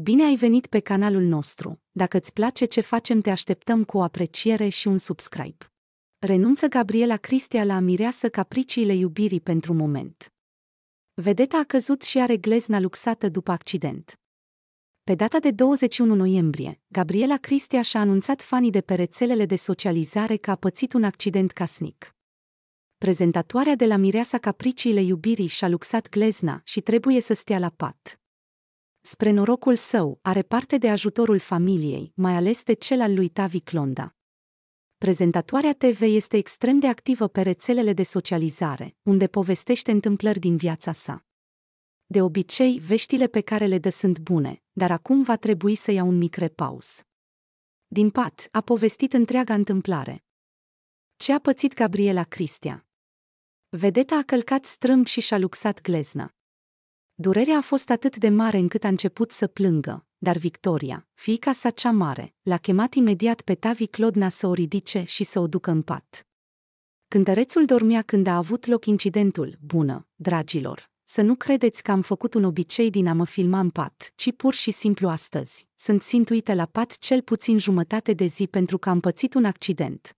Bine ai venit pe canalul nostru. Dacă îți place ce facem, te așteptăm cu o apreciere și un subscribe. Renunță Gabriela Cristia la mireasă capriciile iubirii pentru moment. Vedeta a căzut și are glezna luxată după accident. Pe data de 21 noiembrie, Gabriela Cristia și-a anunțat fanii de pe rețelele de socializare că a pățit un accident casnic prezentatoarea de la Mireasa Capriciile Iubirii și-a luxat glezna și trebuie să stea la pat spre norocul său, are parte de ajutorul familiei, mai ales de cel al lui Tavi Clonda. Prezentatoarea TV este extrem de activă pe rețelele de socializare, unde povestește întâmplări din viața sa. De obicei, veștile pe care le dă sunt bune, dar acum va trebui să ia un mic repaus. Din pat, a povestit întreaga întâmplare. Ce a pățit Gabriela Cristia? Vedeta a călcat strâmb și și-a luxat glezna. Durerea a fost atât de mare încât a început să plângă, dar Victoria, fiica sa cea mare, l-a chemat imediat pe Tavi Clodna să o ridice și să o ducă în pat. Cântărețul dormea când a avut loc incidentul, bună, dragilor, să nu credeți că am făcut un obicei din a mă filma în pat, ci pur și simplu astăzi. Sunt sintuită la pat cel puțin jumătate de zi pentru că am pățit un accident,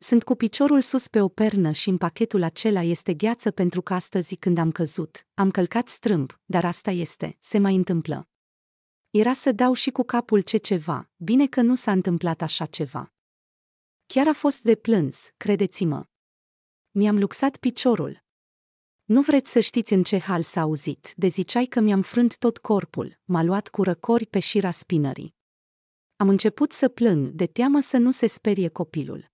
sunt cu piciorul sus pe o pernă și în pachetul acela este gheață pentru că astăzi când am căzut, am călcat strâmb, dar asta este, se mai întâmplă. Era să dau și cu capul ce ceva, bine că nu s-a întâmplat așa ceva. Chiar a fost de plâns, credeți-mă. Mi-am luxat piciorul. Nu vreți să știți în ce hal s-a auzit, de ziceai că mi-am frânt tot corpul, m-a luat cu răcori pe șira spinării. Am început să plâng, de teamă să nu se sperie copilul.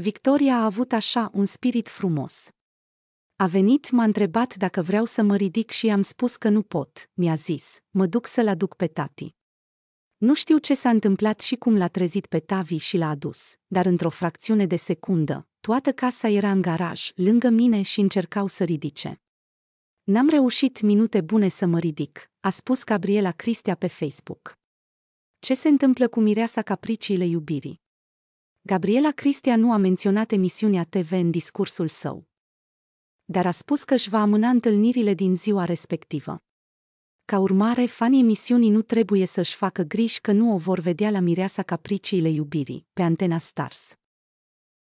Victoria a avut așa un spirit frumos. A venit, m-a întrebat dacă vreau să mă ridic și i-am spus că nu pot, mi-a zis, mă duc să-l aduc pe tati. Nu știu ce s-a întâmplat și cum l-a trezit pe Tavi și l-a adus, dar într-o fracțiune de secundă, toată casa era în garaj, lângă mine și încercau să ridice. N-am reușit minute bune să mă ridic, a spus Gabriela Cristea pe Facebook. Ce se întâmplă cu mireasa capriciile iubirii? Gabriela Cristea nu a menționat emisiunea TV în discursul său, dar a spus că își va amâna întâlnirile din ziua respectivă. Ca urmare, fanii emisiunii nu trebuie să-și facă griji că nu o vor vedea la mireasa capriciile iubirii, pe Antena Stars.